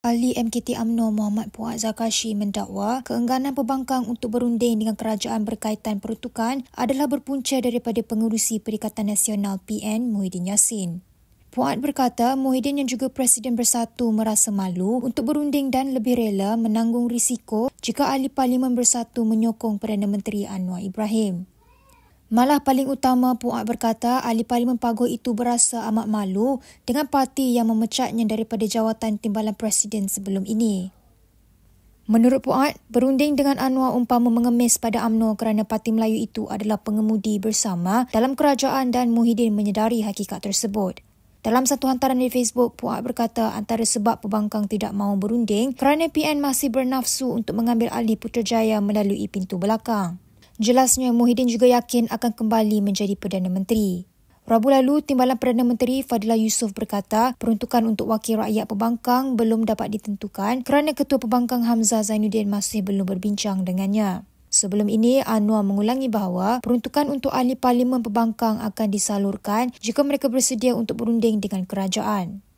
Ahli MKT UMNO Muhammad Puat Zakashi mendakwa keengganan pembangkang untuk berunding dengan kerajaan berkaitan peruntukan adalah berpunca daripada pengurusi Perikatan Nasional PN Muhyiddin Yassin. Puat berkata Muhyiddin yang juga Presiden Bersatu merasa malu untuk berunding dan lebih rela menanggung risiko jika ahli Parlimen Bersatu menyokong Perdana Menteri Anwar Ibrahim. Malah paling utama puan berkata ahli Parlimen Pagoh itu berasa amat malu dengan parti yang memecatnya daripada jawatan timbalan presiden sebelum ini. Menurut puan berunding dengan Anwar umpama mengemis pada UMNO kerana Parti Melayu itu adalah pengemudi bersama dalam kerajaan dan Muhyiddin menyedari hakikat tersebut. Dalam satu hantaran di Facebook, Puat berkata antara sebab pembangkang tidak mahu berunding kerana PN masih bernafsu untuk mengambil alih Putrajaya melalui pintu belakang. Jelasnya Muhyiddin juga yakin akan kembali menjadi Perdana Menteri. Rabu lalu, Timbalan Perdana Menteri Fadila Yusof berkata peruntukan untuk wakil rakyat pembangkang belum dapat ditentukan kerana Ketua Pembangkang Hamzah Zainuddin masih belum berbincang dengannya. Sebelum ini, Anwar mengulangi bahawa peruntukan untuk ahli parlimen pembangkang akan disalurkan jika mereka bersedia untuk berunding dengan kerajaan.